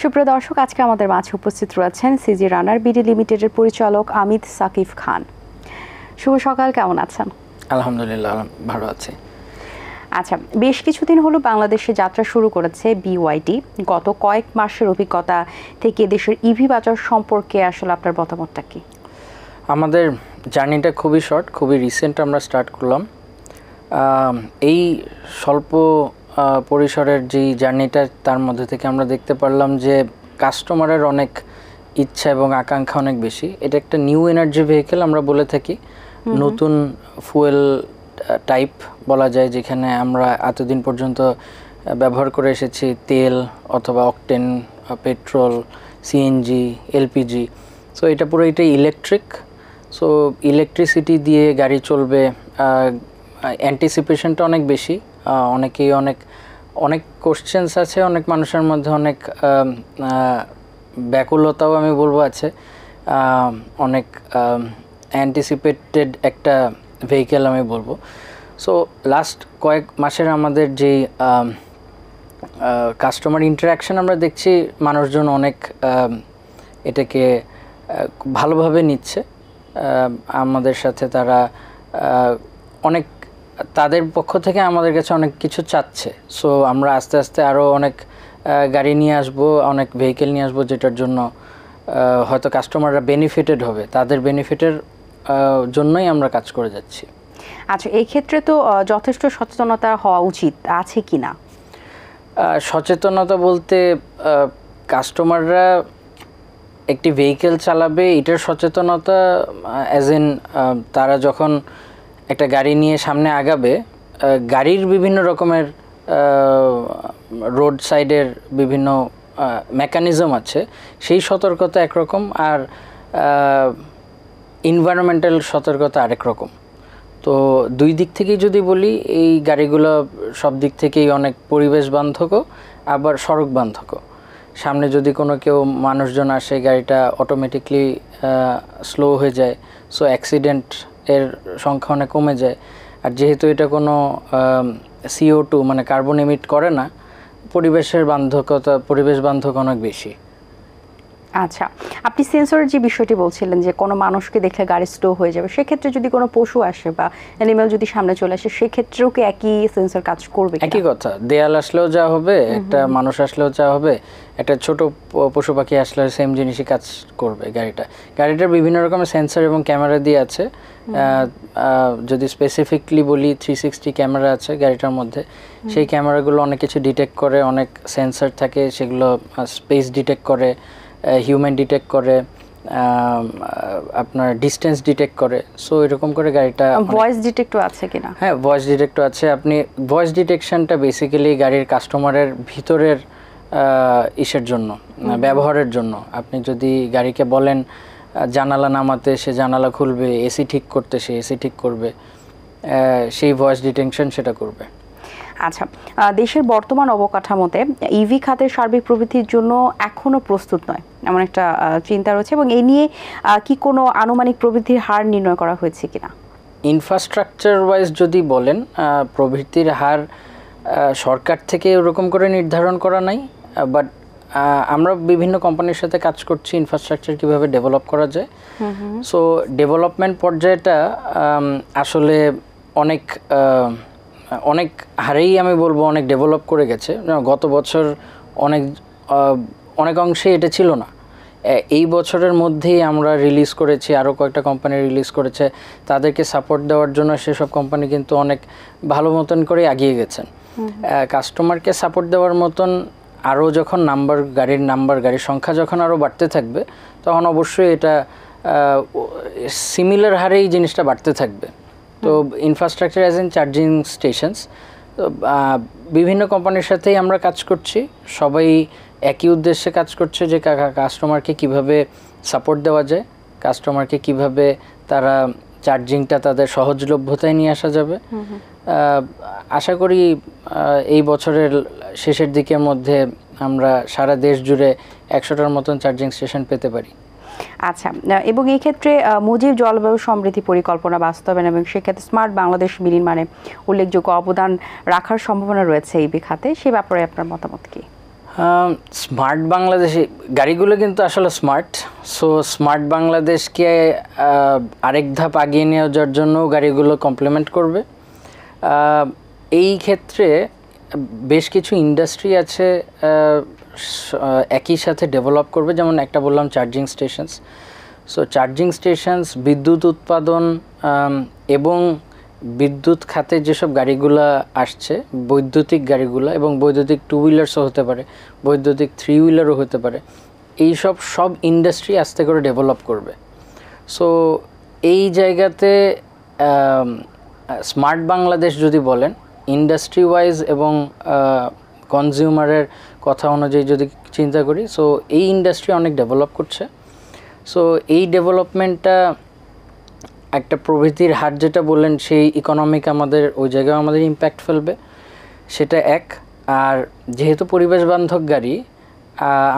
সুপ্রিয় দর্শক আজকে আমাদের মাঝে উপস্থিত রয়েছেন সিজি রানার বিডি লিমিটেডের পরিচালক আমিদ সাকিব খান শুভ সকাল কেমন আছেন আলহামদুলিল্লাহ ভালো আছে আচ্ছা বেশ কিছুদিন হলো বাংলাদেশে যাত্রা শুরু করেছে বিওয়াইটি গত কয়েক মাসের অভিজ্ঞতা থেকে দেশের ইভি e বাজার সম্পর্কে আসলে আপনার মতামতটা কি আমাদের জার্নিটা খুবই শর্ট খুবই রিসেন্ট আমরা স্টার্ট করলাম এই স্বল্প পরিসরের যেই জার্নিটা তার মধ্যে থেকে আমরা দেখতে পারলাম যে কাস্টমারের অনেক ইচ্ছা এবং আকাঙ্ক্ষা অনেক বেশি এটা একটা নিউ এনার্জি ভেহিকেল আমরা বলে থাকি নতুন ফুয়েল টাইপ বলা যায় যেখানে আমরা এতদিন পর্যন্ত ব্যবহার করে এসেছি তেল অথবা octane petrol CNG LPG so এটা পুরো এটা ইলেকট্রিক সো ইলেকট্রিসিটি দিয়ে গাড়ি চলবে অ্যান্টিসিপেশনটা অনেক বেশি অনেকেই অনেক অনেক কোশ্চেন্স আছে অনেক মানুষের মধ্যে অনেক ব্যাকুলতাও আমি বলবো আছে অনেক অ্যান্টিসিপেটেড একটা ভেহিকেল আমি বলবো সো লাস্ট কয়েক মাসের আমাদের যে কাস্টমার ইন্টারাকশান আমরা দেখছি মানুষজন অনেক এটাকে ভালোভাবে নিচ্ছে আমাদের সাথে তারা অনেক তাদের পক্ষ থেকে আমাদের কাছে অনেক কিছু চাচ্ছে সো আমরা আস্তে আস্তে আরও অনেক গাড়ি নিয়ে আসবো অনেক ভেহিকেল নিয়ে আসবো যেটার জন্য হয়তো কাস্টমাররা বেনিফিটেড হবে তাদের বেনিফিটের জন্যই আমরা কাজ করে যাচ্ছি আচ্ছা এই ক্ষেত্রে তো যথেষ্ট সচেতনতা হওয়া উচিত আছে কি না সচেতনতা বলতে কাস্টমাররা একটি ভেহিকেল চালাবে এটার সচেতনতা অ্যাজ ইন তারা যখন একটা গাড়ি নিয়ে সামনে আগাবে গাড়ির বিভিন্ন রকমের রোড সাইডের বিভিন্ন মেকানিজম আছে সেই সতর্কতা একরকম আর ইনভায়রনমেন্টাল সতর্কতা আরেক রকম তো দুই দিক থেকেই যদি বলি এই গাড়িগুলো সব দিক থেকেই অনেক পরিবেশ বান্ধকও আবার সড়ক বান্ধকও সামনে যদি কোনো কেউ মানুষজন আসে গাড়িটা অটোমেটিকলি স্লো হয়ে যায় সো অ্যাক্সিডেন্ট এর সংখ্যা অনেক কমে যায় আর যেহেতু এটা কোনো সিও টু মানে কার্বন এমিট করে না পরিবেশের বান্ধকতা পরিবেশ বান্ধক অনেক বেশি আচ্ছা আপনি সেন্সরের যে বিষয়টি বলছিলেন যে কোনো মানুষকে দেখলে গাড়ি স্লো হয়ে যাবে সেক্ষেত্রে যদি কোনো পশু আসে বা অ্যানিমেল যদি সামনে চলে আসে সেক্ষেত্রেও কি একই সেন্সর কাজ করবে একই কথা দেয়াল আসলেও যা হবে একটা মানুষ আসলেও যা হবে একটা ছোট পশু পাখি আসলে সেম জিনিসই কাজ করবে গাড়িটা গাড়িটার বিভিন্ন রকমের সেন্সর এবং ক্যামেরা দিয়ে আছে যদি স্পেসিফিকলি বলি থ্রি সিক্সটি ক্যামেরা আছে গাড়িটার মধ্যে সেই ক্যামেরাগুলো অনেক কিছু ডিটেক্ট করে অনেক সেন্সর থাকে সেগুলো স্পেস ডিটেক্ট করে হিউম্যান ডিটেক্ট করে আপনার ডিস্টেন্স ডিটেক্ট করে সো এরকম করে গাড়িটা ভয়েস মানে ডিটেক্টও আছে কিনা হ্যাঁ ভয়েস ডিটেক্টও আছে আপনি ভয়েস ডিটেকশনটা বেসিক্যালি গাড়ির কাস্টমারের ভিতরের ইসের জন্য মানে ব্যবহারের জন্য আপনি যদি গাড়িকে বলেন জানালা নামাতে সে জানালা খুলবে এসি ঠিক করতে সে এসি ঠিক করবে সেই ভয়েস ডিটেকশন সেটা করবে আচ্ছা দেশের বর্তমান অবকাঠামোতে ইভি e খাতের সার্বিক প্রবৃদ্ধির জন্য এখনও প্রস্তুত নয় এমন একটা চিন্তা রয়েছে এবং এই নিয়ে কি কোনো আনুমানিক প্রবৃদ্ধির হার নির্ণয় করা হয়েছে কিনা ইনফ্রাস্ট্রাকচার ওয়াইজ যদি বলেন প্রবৃত্তির হার সরকার থেকে ওরকম করে নির্ধারণ করা নাই বাট আমরা বিভিন্ন কোম্পানির সাথে কাজ করছি ইনফ্রাস্ট্রাকচার কিভাবে ডেভেলপ করা যায় সো ডেভেলপমেন্ট পর্যায়টা আসলে অনেক অনেক হারেই আমি বলবো অনেক ডেভেলপ করে গেছে গত বছর অনেক অনেক অংশে এটা ছিল না এই বছরের মধ্যেই আমরা রিলিজ করেছি আরও কয়েকটা কোম্পানি রিলিজ করেছে তাদেরকে সাপোর্ট দেওয়ার জন্য সেসব কোম্পানি কিন্তু অনেক ভালো মতন করে এগিয়ে গেছেন কাস্টমারকে সাপোর্ট দেওয়ার মতন আরও যখন নাম্বার গাড়ির নাম্বার গাড়ির সংখ্যা যখন আরও বাড়তে থাকবে তখন অবশ্যই এটা সিমিলার হারেই জিনিসটা বাড়তে থাকবে তো infrastructure as in charging stations তো বিভিন্ন কোম্পানির সাথেই আমরা কাজ করছি সবাই একই উদ্দেশ্যে কাজ করছে যে কাস্টমারকে কিভাবে সাপোর্ট দেওয়া যায় কাস্টমারকে কিভাবে তারা চার্জিংটা তাদের সহজলভ্যতায় নিয়ে আসা যাবে আশা করি এই বছরের শেষের দিকের মধ্যে আমরা সারা দেশ জুড়ে একশোটার মতন চার্জিং স্টেশন পেতে পারি আচ্ছা এবং এই ক্ষেত্রে মুজিব জলবায়ু সমৃদ্ধি পরিকল্পনা বাস্তবায়ন এবং সেক্ষেত্রে স্মার্ট বাংলাদেশ মানে উল্লেখযোগ্য অবদান রাখার সম্ভাবনা রয়েছে এই খাতে সে ব্যাপারে আপনার মতামত কী স্মার্ট বাংলাদেশে গাড়িগুলো কিন্তু আসলে স্মার্ট সো স্মার্ট বাংলাদেশকে আরেক ধাপ আগিয়ে নিয়ে যাওয়ার জন্য গাড়িগুলো কমপ্লিমেন্ট করবে এই ক্ষেত্রে বেশ কিছু ইন্ডাস্ট্রি আছে একই সাথে ডেভেলপ করবে যেমন একটা বললাম charging stations so charging stations বিদ্যুৎ উৎপাদন এবং বিদ্যুৎ খাতে যেসব গাড়িগুলো আসছে বৈদ্যুতিক গাড়িগুলো এবং বৈদ্যুতিক টু হুইলার্সও হতে পারে বৈদ্যুতিক থ্রি হুইলারও হতে পারে এই সব সব ইন্ডাস্ট্রি আস্তে করে ডেভেলপ করবে সো এই জায়গাতে স্মার্ট বাংলাদেশ যদি বলেন ইন্ডাস্ট্রি ওয়াইজ এবং কনজিউমারের কথা অনুযায়ী যদি চিন্তা করি সো এই ইন্ডাস্ট্রি অনেক ডেভেলপ করছে সো এই ডেভেলপমেন্টটা একটা প্রভৃতির হার যেটা বললেন সেই ইকোনমিক আমাদের ওই জায়গায় আমাদের ইম্প্যাক্ট ফেলবে সেটা এক আর যেহেতু পরিবেশ বান্ধব গাড়ি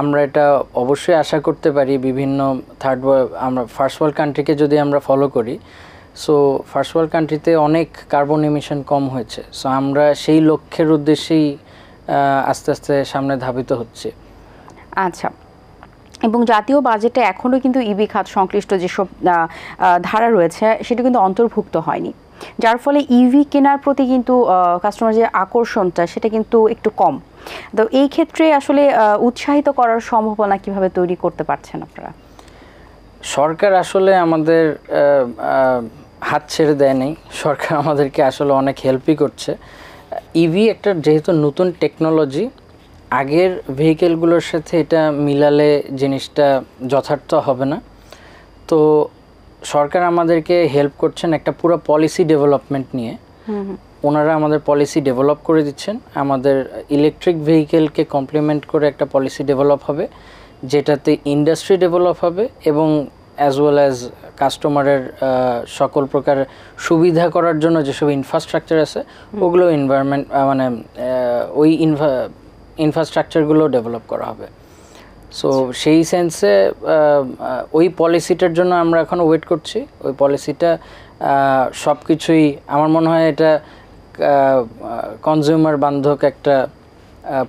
আমরা এটা অবশ্যই আশা করতে পারি বিভিন্ন থার্ড আমরা ফার্স্ট ওয়ার্ল্ড কান্ট্রিকে যদি আমরা ফলো করি সো ফার্স্ট ওয়ার্ল্ড কান্ট্রিতে অনেক কার্বন ইমিশন কম হয়েছে সো আমরা সেই লক্ষ্যের উদ্দেশ্যেই আস্তে আস্তে সামনে ধাবিত হচ্ছে আচ্ছা এবং জাতীয় বাজেটে এখনও কিন্তু ইবি খাত সংশ্লিষ্ট যেসব ধারা রয়েছে সেটা কিন্তু অন্তর্ভুক্ত হয়নি যার ফলে ইভি কেনার প্রতি কিন্তু কাস্টমার যে আকর্ষণটা সেটা কিন্তু একটু কম তো এই ক্ষেত্রে আসলে উৎসাহিত করার সম্ভাবনা কিভাবে তৈরি করতে পারছেন আপনারা সরকার আসলে আমাদের হাত ছেড়ে দেয়নি সরকার আমাদেরকে আসলে অনেক হেল্পই করছে ইভি e একটা যেহেতু নতুন টেকনোলজি আগের ভেহিকেলগুলোর সাথে এটা মিলালে জিনিসটা যথার্থ হবে না তো সরকার আমাদেরকে হেল্প করছেন একটা পুরো পলিসি ডেভেলপমেন্ট নিয়ে ওনারা আমাদের পলিসি ডেভেলপ করে দিচ্ছেন আমাদের ইলেকট্রিক ভেহিকেলকে কমপ্লিমেন্ট করে একটা পলিসি ডেভেলপ হবে যেটাতে ইন্ডাস্ট্রি ডেভেলপ হবে এবং অ্যাজ ওয়েল অ্যাজ কাস্টমারের সকল প্রকার সুবিধা করার জন্য যেসব ইনফ্রাস্ট্রাকচার আছে ওগুলো এনভায়রনমেন্ট মানে ওই ইনভা ইনফ্রাস্ট্রাকচারগুলো ডেভেলপ করা হবে সো আচ্ছা। সেই সেন্সে ওই পলিসিটার জন্য আমরা এখন ওয়েট করছি ওই পলিসিটা সব কিছুই আমার মনে হয় এটা কনজিউমার বান্ধব একটা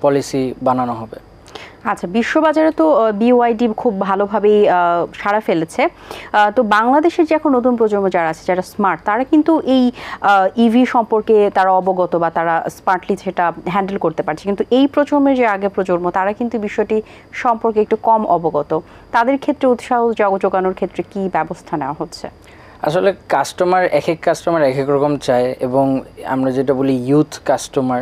পলিসি বানানো হবে আচ্ছা বিশ্ববাজারে তো বিওয়াইডি খুব ভালোভাবেই সাড়া ফেলেছে তো বাংলাদেশের যে এখন নতুন প্রজন্ম যারা আছে যারা স্মার্ট তারা কিন্তু এই ইভি e সম্পর্কে তারা অবগত বা তারা স্মার্টলি সেটা হ্যান্ডেল করতে পারছে কিন্তু এই প্রজন্মের যে আগে প্রজন্ম তারা কিন্তু বিষয়টি সম্পর্কে একটু কম অবগত তাদের ক্ষেত্রে উৎসাহ জোগানোর ক্ষেত্রে কি ব্যবস্থা নেওয়া হচ্ছে আসলে কাস্টমার এক এক কাস্টমার এক এক রকম চায় এবং আমরা যেটা বলি ইউথ কাস্টমার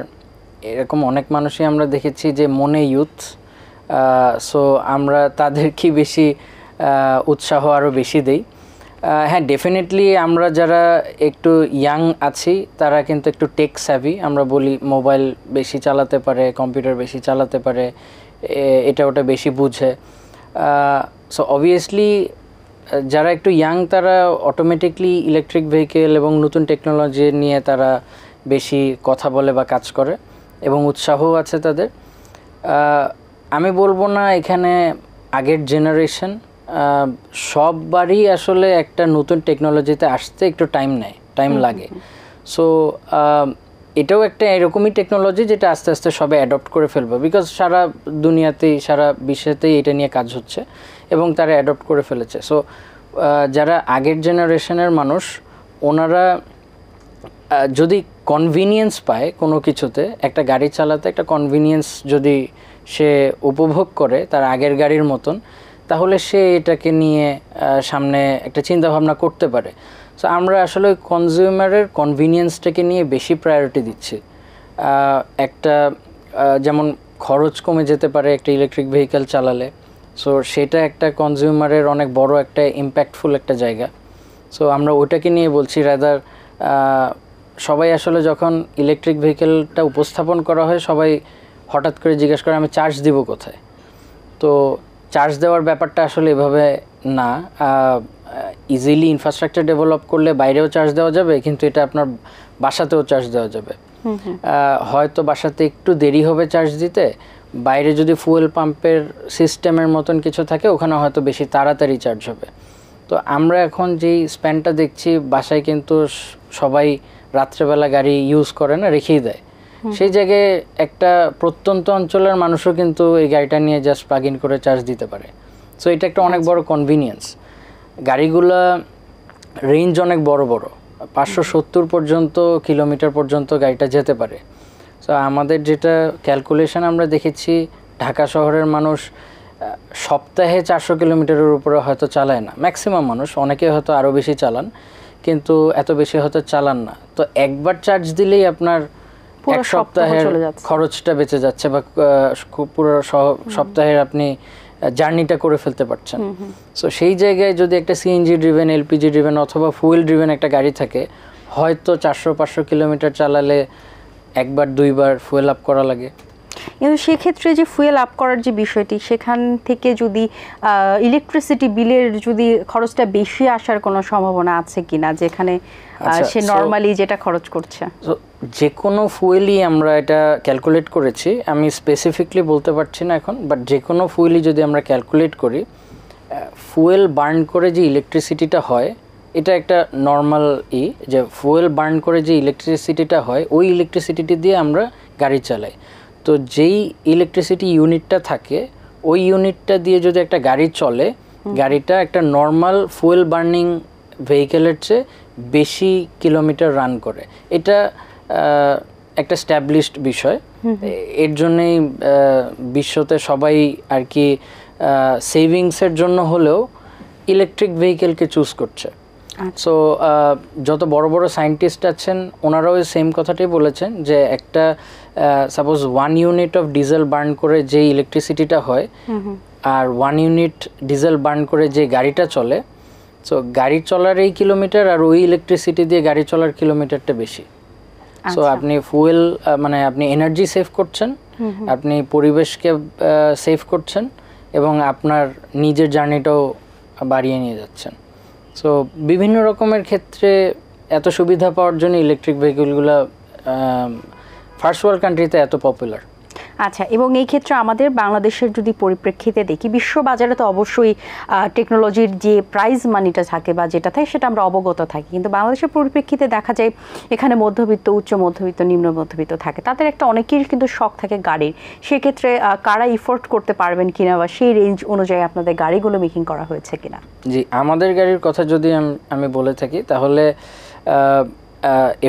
এরকম অনেক মানুষই আমরা দেখেছি যে মনে ইউথ সো আমরা কি বেশি উৎসাহ আরও বেশি দেই হ্যাঁ ডেফিনেটলি আমরা যারা একটু ইয়াং আছি তারা কিন্তু একটু টেক স্যাভি আমরা বলি মোবাইল বেশি চালাতে পারে কম্পিউটার বেশি চালাতে পারে এটা ওটা বেশি বুঝে সো অবভিয়াসলি যারা একটু ইয়াং তারা অটোমেটিকলি ইলেকট্রিক ভেহিকেল এবং নতুন টেকনোলজি নিয়ে তারা বেশি কথা বলে বা কাজ করে এবং উৎসাহও আছে তাদের আমি বলবো না এখানে আগের জেনারেশন সববারই আসলে একটা নতুন টেকনোলজিতে আসতে একটু টাইম নেয় টাইম লাগে সো এটাও একটা এরকমই টেকনোলজি যেটা আস্তে আস্তে সবাই অ্যাডপ্ট করে ফেলবে বিকজ সারা দুনিয়াতেই সারা বিশ্বেতেই এটা নিয়ে কাজ হচ্ছে এবং তারা অ্যাডপ্ট করে ফেলেছে সো যারা আগের জেনারেশনের মানুষ ওনারা যদি কনভিনিয়েন্স পায় কোনো কিছুতে একটা গাড়ি চালাতে একটা কনভিনিয়েন্স যদি সে উপভোগ করে তার আগের গাড়ির মতন তাহলে সে এটাকে নিয়ে সামনে একটা চিন্তাভাবনা করতে পারে সো আমরা আসলে কনজিউমারের কনভিনিয়েন্সটাকে নিয়ে বেশি প্রায়োরিটি দিচ্ছি একটা যেমন খরচ কমে যেতে পারে একটা ইলেকট্রিক ভেহিকেল চালালে সো সেটা একটা কনজিউমারের অনেক বড় একটা ইম্প্যাক্টফুল একটা জায়গা সো আমরা ওটাকে নিয়ে বলছি রাদার সবাই আসলে যখন ইলেকট্রিক ভেহিকেলটা উপস্থাপন করা হয় সবাই হঠাৎ করে জিজ্ঞেস করে আমি চার্জ দিব কোথায় তো চার্জ দেওয়ার ব্যাপারটা আসলে এভাবে না ইজিলি ইনফ্রাস্ট্রাকচার ডেভেলপ করলে বাইরেও চার্জ দেওয়া যাবে কিন্তু এটা আপনার বাসাতেও চার্জ দেওয়া যাবে হয়তো বাসাতে একটু দেরি হবে চার্জ দিতে বাইরে যদি ফুয়েল পাম্পের সিস্টেমের মতন কিছু থাকে ওখানে হয়তো বেশি তাড়াতাড়ি চার্জ হবে তো আমরা এখন যেই স্প্যানটা দেখছি বাসায় কিন্তু সবাই রাত্রেবেলা গাড়ি ইউজ করে না রেখেই দেয় সেই জায়গায় একটা প্রত্যন্ত অঞ্চলের মানুষও কিন্তু এই গাড়িটা নিয়ে জাস্ট প্লাগ ইন করে চার্জ দিতে পারে সো এটা একটা অনেক আচ্ছা। বড় কনভিনিয়েন্স গাড়িগুলো রেঞ্জ অনেক বড় বড় পাঁচশো সত্তর পর্যন্ত কিলোমিটার পর্যন্ত গাড়িটা যেতে পারে সো আমাদের যেটা ক্যালকুলেশন আমরা দেখেছি ঢাকা শহরের মানুষ সপ্তাহে চারশো কিলোমিটারের উপরে হয়তো চালায় না ম্যাক্সিমাম মানুষ অনেকে হয়তো আরও বেশি চালান কিন্তু এত বেশি হয়তো চালান না তো একবার চার্জ দিলেই আপনার পুরো সপ্তাহের খরচটা বেঁচে যাচ্ছে বা পুরো সপ্তাহের আপনি জার্নিটা করে ফেলতে পারছেন সো সেই জায়গায় যদি একটা সিএনজি ড্রিভেন এলপিজি ড্রিভেন অথবা ফুয়েল ড্রিভেন একটা গাড়ি থাকে হয়তো চারশো পাঁচশো কিলোমিটার চালালে একবার দুইবার ফুয়েল আপ করা লাগে কিন্তু সেক্ষেত্রে যে ফুয়েল আপ করার যে বিষয়টি সেখান থেকে যদি ইলেকট্রিসিটি বিলের যদি খরচটা বেশি আসার কোনো সম্ভাবনা আছে কিনা যেখানে আচ্ছা, সে নর্মালি যেটা খরচ করছে যে কোনো ফুয়েলই আমরা এটা ক্যালকুলেট করেছি আমি স্পেসিফিকলি বলতে পারছি না এখন বাট যে কোনো ফুয়েলই যদি আমরা ক্যালকুলেট করি ফুয়েল বার্ন করে যে ইলেকট্রিসিটিটা হয় এটা একটা নর্মাল ই যে ফুয়েল বার্ন করে যে ইলেকট্রিসিটিটা হয় ওই ইলেকট্রিসিটিটি দিয়ে আমরা গাড়ি চালাই তো যেই ইলেকট্রিসিটি ইউনিটটা থাকে ওই ইউনিটটা দিয়ে যদি একটা গাড়ি চলে গাড়িটা একটা নর্মাল ফুয়েল বার্নিং ভেহিকেলের চেয়ে বেশি কিলোমিটার রান করে এটা একটা স্ট্যাবলিশড বিষয় এর জন্যেই বিশ্বতে সবাই আর কি সেভিংসের জন্য হলেও ইলেকট্রিক ভেহিকেলকে চুজ করছে সো আচ্ছা। যত বড় বড় সায়েন্টিস্ট আছেন ওনারাও সেম কথাটাই বলেছেন যে একটা suppose one unit of diesel burn করে যে ইলেকট্রিসিটিটা হয় আর ওয়ান ইউনিট ডিজেল বার্ন করে যে গাড়িটা চলে সো গাড়ি চলার এই কিলোমিটার আর ওই ইলেকট্রিসিটি দিয়ে গাড়ি চলার কিলোমিটারটা বেশি সো আচ্ছা। আপনি ফুয়েল মানে আপনি এনার্জি সেভ করছেন আপনি পরিবেশকে সেভ করছেন এবং আপনার নিজের জার্নিটাও বাড়িয়ে নিয়ে যাচ্ছেন সো বিভিন্ন রকমের ক্ষেত্রে এত সুবিধা পাওয়ার জন্য ইলেকট্রিক ভেহিকলগুলো ফার্স্ট ওয়ার্ল্ড কান্ট্রিতে এত পপুলার আচ্ছা এবং এই ক্ষেত্রে আমাদের বাংলাদেশের যদি পরিপ্রেক্ষিতে দেখি বিশ্ব বাজারে তো অবশ্যই টেকনোলজির যে প্রাইজ মানিটা থাকে বা যেটা থাকে সেটা আমরা অবগত থাকি কিন্তু বাংলাদেশের পরিপ্রেক্ষিতে দেখা যায় এখানে মধ্যবিত্ত উচ্চ মধ্যবিত্ত নিম্ন মধ্যবিত্ত থাকে তাদের একটা অনেকের কিন্তু শখ থাকে গাড়ির সেক্ষেত্রে কারা ইফোর্ট করতে পারবেন কিনা বা সেই রেঞ্জ অনুযায়ী আপনাদের গাড়িগুলো মেকিং করা হয়েছে কিনা জি আমাদের গাড়ির কথা যদি আমি বলে থাকি তাহলে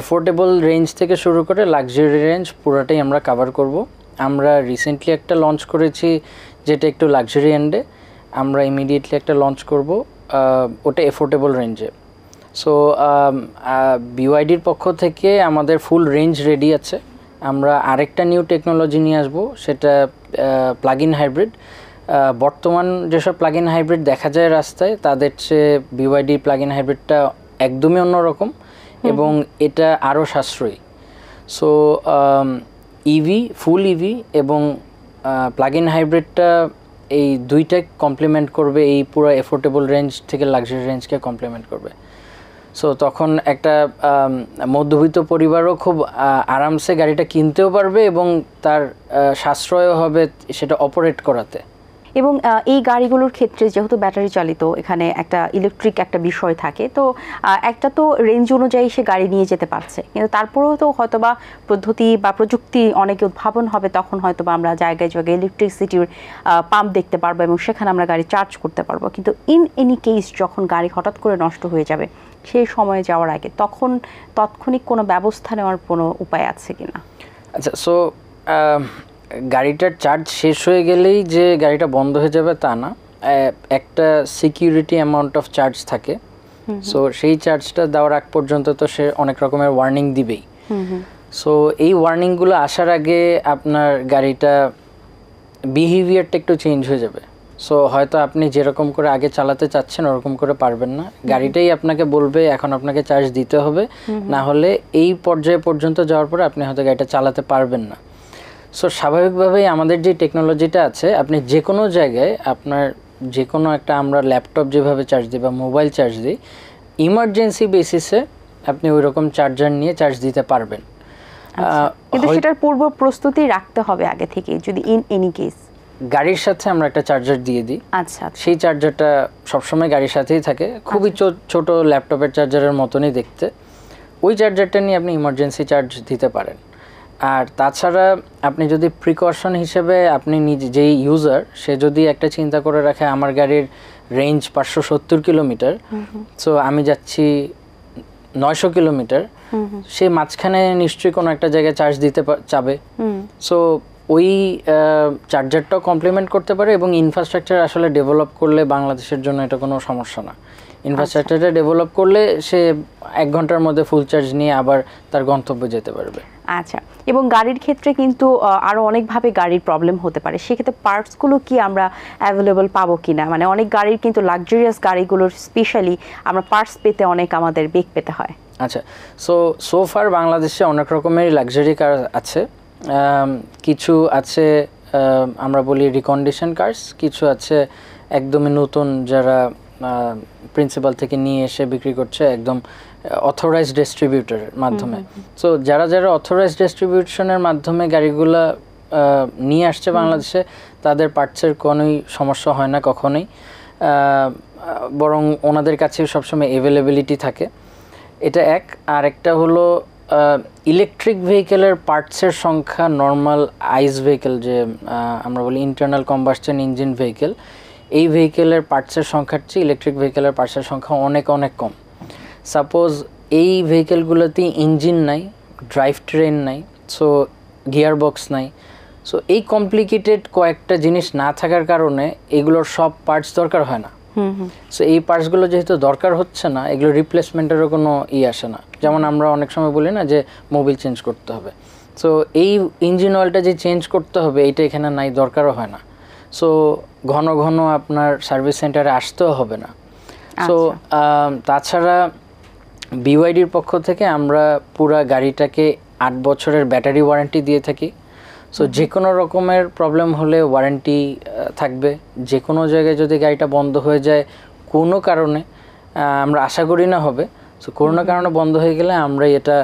এফোর্ডেবল রেঞ্জ থেকে শুরু করে লাক্সারি রেঞ্জ পুরোটাই আমরা কাভার করব আমরা রিসেন্টলি একটা লঞ্চ করেছি যেটা একটু লাকজারি এন্ডে আমরা ইমিডিয়েটলি একটা লঞ্চ করব ওটা এফোর্ডেবল রেঞ্জে সো বিওয়াইডির পক্ষ থেকে আমাদের ফুল রেঞ্জ রেডি আছে আমরা আরেকটা নিউ টেকনোলজি নিয়ে আসবো সেটা প্লাগ ইন হাইব্রিড বর্তমান যেসব প্লাগ ইন হাইব্রিড দেখা যায় রাস্তায় তাদের চেয়ে বিওয়াইডি প্লাগ ইন হাইব্রিডটা একদমই অন্যরকম এবং এটা আরও সাশ্রয়ী সো ইভি ফুল ইভি এবং প্লাগ ইন হাইব্রিডটা এই দুইটা কমপ্লিমেন্ট করবে এই পুরো এফোর্ডেবল রেঞ্জ থেকে লাক্সারি রেঞ্জকে কমপ্লিমেন্ট করবে সো তখন একটা মধ্যবিত্ত পরিবারও খুব আরামসে গাড়িটা কিনতেও পারবে এবং তার সাশ্রয়ও হবে সেটা অপারেট করাতে এবং এই গাড়িগুলোর ক্ষেত্রে যেহেতু ব্যাটারি চালিত এখানে একটা ইলেকট্রিক একটা বিষয় থাকে তো একটা তো রেঞ্জ অনুযায়ী সে গাড়ি নিয়ে যেতে পারছে কিন্তু তারপরেও তো হয়তোবা পদ্ধতি বা প্রযুক্তি অনেকে উদ্ভাবন হবে তখন হয়তোবা আমরা জায়গায় জায়গায় ইলেকট্রিসিটির পাম্প দেখতে পারবো এবং সেখানে আমরা গাড়ি চার্জ করতে পারবো কিন্তু ইন এনি কেস যখন গাড়ি হঠাৎ করে নষ্ট হয়ে যাবে সেই সময়ে যাওয়ার আগে তখন তাৎক্ষণিক কোনো ব্যবস্থা নেওয়ার কোনো উপায় আছে কি না আচ্ছা সো গাড়িটার চার্জ শেষ হয়ে গেলেই যে গাড়িটা বন্ধ হয়ে যাবে তা না একটা সিকিউরিটি অ্যামাউন্ট অফ চার্জ থাকে সো সেই চার্জটা দেওয়ার আগ পর্যন্ত তো সে অনেক রকমের ওয়ার্নিং দিবেই সো এই ওয়ার্নিংগুলো আসার আগে আপনার গাড়িটা বিহেভিয়ারটা একটু চেঞ্জ হয়ে যাবে সো হয়তো আপনি যেরকম করে আগে চালাতে চাচ্ছেন ওরকম করে পারবেন না গাড়িটাই আপনাকে বলবে এখন আপনাকে চার্জ দিতে হবে না হলে এই পর্যায়ে পর্যন্ত যাওয়ার পরে আপনি হয়তো গাড়িটা চালাতে পারবেন না সো স্বাভাবিকভাবেই আমাদের যে টেকনোলজিটা আছে আপনি যে কোনো জায়গায় আপনার যে কোনো একটা আমরা ল্যাপটপ যেভাবে চার্জ দিই বা মোবাইল চার্জ দিই ইমার্জেন্সি বেসিসে আপনি ওই রকম চার্জার নিয়ে চার্জ দিতে পারবেন আচ্ছা, কিন্তু সেটার পূর্ব প্রস্তুতি রাখতে হবে আগে থেকে যদি ইন এনি কেস গাড়ির সাথে আমরা একটা চার্জার দিয়ে দিই আচ্ছা, আচ্ছা। সেই চার্জারটা সবসময় গাড়ির সাথেই থাকে খুবই আচ্ছা। ছোট ল্যাপটপের চার্জারের মতনই দেখতে ওই চার্জারটা নিয়ে আপনি ইমার্জেন্সি চার্জ দিতে পারেন আর তাছাড়া আপনি যদি প্রিকশন হিসেবে আপনি নিজে যেই ইউজার সে যদি একটা চিন্তা করে রাখে আমার গাড়ির রেঞ্জ পাঁচশো সত্তর কিলোমিটার সো আমি যাচ্ছি নয়শো কিলোমিটার সে মাঝখানে নিশ্চয়ই কোনো একটা জায়গায় চার্জ দিতে চাবে সো ওই চার্জারটাও কমপ্লিমেন্ট করতে পারে এবং ইনফ্রাস্ট্রাকচার আসলে ডেভেলপ করলে বাংলাদেশের জন্য এটা কোনো সমস্যা না ইনফ্রাস্ট্রাকচারটা ডেভেলপ আচ্ছা। করলে সে এক ঘন্টার মধ্যে ফুল চার্জ নিয়ে আবার তার গন্তব্যে যেতে পারবে আচ্ছা এবং গাড়ির ক্ষেত্রে কিন্তু আরও অনেকভাবে গাড়ির প্রবলেম হতে পারে সেক্ষেত্রে পার্টসগুলো কি আমরা অ্যাভেলেবল পাবো কি না মানে অনেক গাড়ির কিন্তু লাক্সারিয়াস গাড়িগুলোর স্পেশালি আমরা পার্টস পেতে অনেক আমাদের বেগ পেতে হয় আচ্ছা সো সোফার বাংলাদেশে অনেক রকমের লাক্সারি কার আছে কিছু আছে আমরা বলি রিকন্ডিশন কার্স কিছু আছে একদমই নতুন যারা প্রিন্সিপাল থেকে নিয়ে এসে বিক্রি করছে একদম অথরাইজ ডিস্ট্রিবিউটরের মাধ্যমে সো যারা যারা অথরাইজ ডিস্ট্রিবিউশনের মাধ্যমে গাড়িগুলো নিয়ে আসছে বাংলাদেশে তাদের পার্টসের কোনোই সমস্যা হয় না কখনোই বরং ওনাদের কাছে সবসময় অ্যাভেলেবিলিটি থাকে এটা এক আর একটা হলো ইলেকট্রিক ভেহিকেলের পার্টসের সংখ্যা নর্মাল আইস ভেহিকেল যে আমরা বলি ইন্টারনাল কম্বাস্টেন ইঞ্জিন ভেহিকেল এই ভেহিকেলের পার্টসের সংখ্যার চেয়ে ইলেকট্রিক ভেহিকেলের পার্টসের সংখ্যা অনেক অনেক কম সাপোজ এই ভেহিকেলগুলোতে ইঞ্জিন নাই ড্রাইভ ট্রেন নাই সো গিয়ার বক্স নাই সো এই কমপ্লিকেটেড কয়েকটা জিনিস না থাকার কারণে এগুলোর সব পার্টস দরকার হয় না সো এই পার্টসগুলো যেহেতু দরকার হচ্ছে না এগুলো রিপ্লেসমেন্টেরও কোনো ই আসে না যেমন আমরা অনেক সময় বলি না যে মোবিল চেঞ্জ করতে হবে সো এই ইঞ্জিন অয়েলটা যে চেঞ্জ করতে হবে এটা এখানে নাই দরকারও হয় না সো ঘন ঘন আপনার সার্ভিস সেন্টারে আসতেও হবে না সো আচ্ছা। তাছাড়া বিওয়াইডির পক্ষ থেকে আমরা পুরা গাড়িটাকে আট বছরের ব্যাটারি ওয়ারেন্টি দিয়ে থাকি সো যে কোনো রকমের প্রবলেম হলে ওয়ারেন্টি থাকবে যে কোনো জায়গায় যদি গাড়িটা বন্ধ হয়ে যায় কোনো কারণে আমরা আশা করি না হবে সো করোনার mm-hmm. কারণে বন্ধ হয়ে গেলে আমরা এটা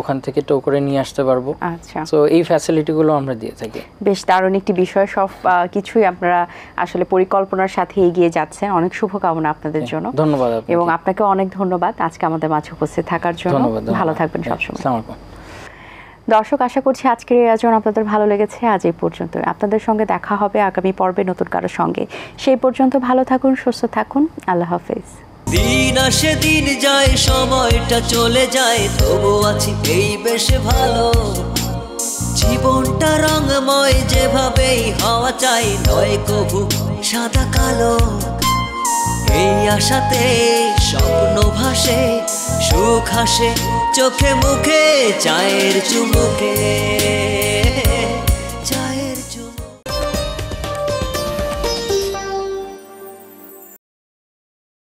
ওখান থেকে টো করে নিয়ে আসতে পারবো আচ্ছা সো এই ফ্যাসিলিটিগুলো আমরা দিয়ে থাকি বেশ দারুণ একটি বিষয় সব কিছুই আপনারা আসলে পরিকল্পনার সাথে এগিয়ে যাচ্ছেন অনেক শুভকামনা আপনাদের হ্যাঁ, জন্য ধন্যবাদ এবং আপনাকে অনেক ধন্যবাদ আজকে আমাদের মাঝে উপস্থিত থাকার জন্য ধন্যবাদ ভালো থাকবেন হ্যাঁ, সবসময় দর্শক আশা করছি আজকের এই আয়োজন আপনাদের ভালো লেগেছে আজ এই পর্যন্ত আপনাদের সঙ্গে দেখা হবে আগামী পর্বে নতুন কারোর সঙ্গে সেই পর্যন্ত ভালো থাকুন সুস্থ থাকুন আল্লাহ হাফেজ দিন আসে দিন যায় সময়টা চলে যায় তবু আছি এই বেশ ভালো জীবনটা রঙময় যেভাবেই হওয়া চাই নয় কবু সাদা কালো এই আশাতে স্বপ্ন ভাসে সুখ হাসে চোখে মুখে চায়ের চুমুকে